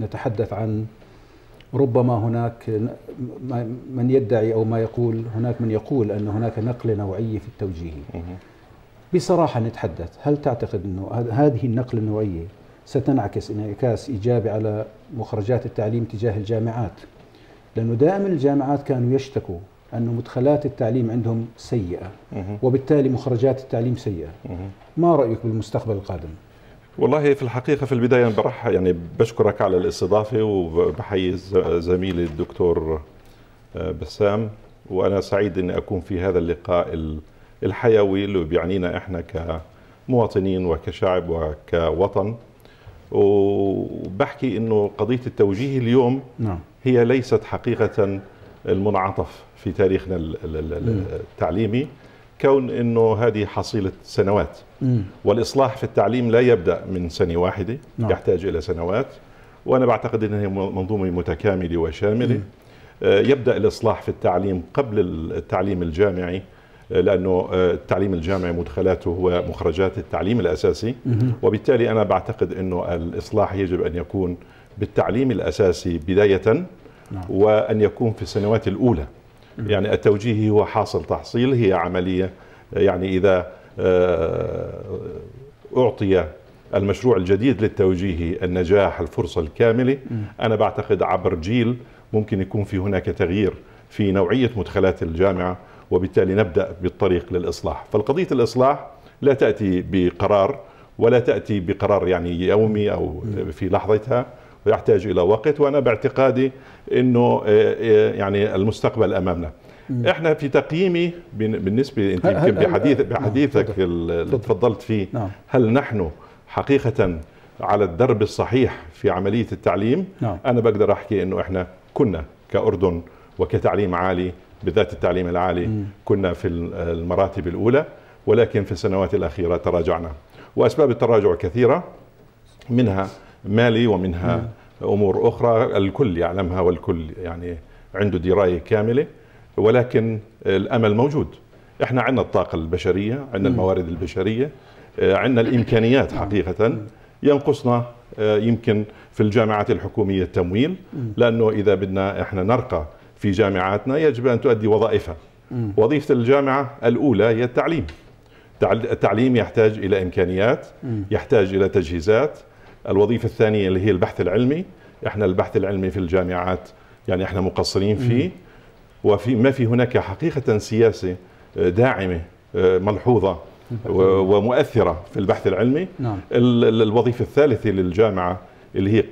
نتحدث عن ربما هناك من يدعي او ما يقول هناك من يقول ان هناك نقله نوعيه في التوجيه. بصراحه نتحدث، هل تعتقد انه هذه النقله النوعيه ستنعكس انعكاس ايجابي على مخرجات التعليم تجاه الجامعات؟ لانه دائما الجامعات كانوا يشتكوا أن مدخلات التعليم عندهم سيئه وبالتالي مخرجات التعليم سيئه. ما رايك بالمستقبل القادم؟ والله في الحقيقة في البداية برح يعني بشكرك على الاستضافة وبحيي زميلي الدكتور آه، بسام وأنا سعيد أني أكون في هذا اللقاء الحيوي اللي بيعنينا إحنا كمواطنين وكشعب وكوطن وبحكي أنه قضية التوجيه اليوم نعم. هي ليست حقيقة المنعطف في تاريخنا التعليمي كون انه هذه حصيله سنوات والاصلاح في التعليم لا يبدا من سنه واحده نعم. يحتاج الى سنوات وانا بعتقد انها هي منظومه متكامله وشامله آه، يبدا الاصلاح في التعليم قبل التعليم الجامعي آه، لانه آه، التعليم الجامعي مدخلاته هو مخرجات التعليم الاساسي وبالتالي انا بعتقد انه الاصلاح يجب ان يكون بالتعليم الاساسي بدايه نعم. وان يكون في السنوات الاولى يعني التوجيه هو حاصل تحصيل هي عملية يعني إذا آه، أعطي المشروع الجديد للتوجيه النجاح الفرصة الكاملة أنا بعتقد عبر جيل ممكن يكون في هناك تغيير في نوعية مدخلات الجامعة وبالتالي نبدأ بالطريق للإصلاح فالقضية الإصلاح لا تأتي بقرار ولا تأتي بقرار يعني يومي أو في لحظتها يحتاج الى وقت وانا باعتقادي انه آه، آه، يعني المستقبل امامنا مم. احنا في تقييمي بالنسبه انت يمكن بحديث آه، بحديثك اللي تفضلت فيه نعم. هل نحن حقيقه على الدرب الصحيح في عمليه التعليم نعم. انا بقدر احكي انه احنا كنا كاردن وكتعليم عالي بالذات التعليم العالي مم. كنا في المراتب الاولى ولكن في السنوات الاخيره تراجعنا واسباب التراجع كثيره منها مالي ومنها امور اخرى الكل يعلمها والكل يعني عنده درايه كامله ولكن الامل موجود احنا عندنا الطاقه البشريه عندنا الموارد البشريه آه، عندنا الامكانيات حقيقه ينقصنا آه، يمكن في الجامعات الحكوميه التمويل لانه اذا بدنا احنا نرقى في جامعاتنا يجب ان تؤدي وظائفها وظيفه الجامعه الاولى هي التعليم التعليم يحتاج الى امكانيات يحتاج الى تجهيزات الوظيفة الثانية اللي هي البحث العلمي احنا البحث العلمي في الجامعات يعني احنا مقصرين فيه وفي ما في هناك حقيقة سياسة آه، داعمة آه، ملحوظة ومؤثرة في البحث العلمي نعم. الوظيفة الثالثة للجامعة اللي هي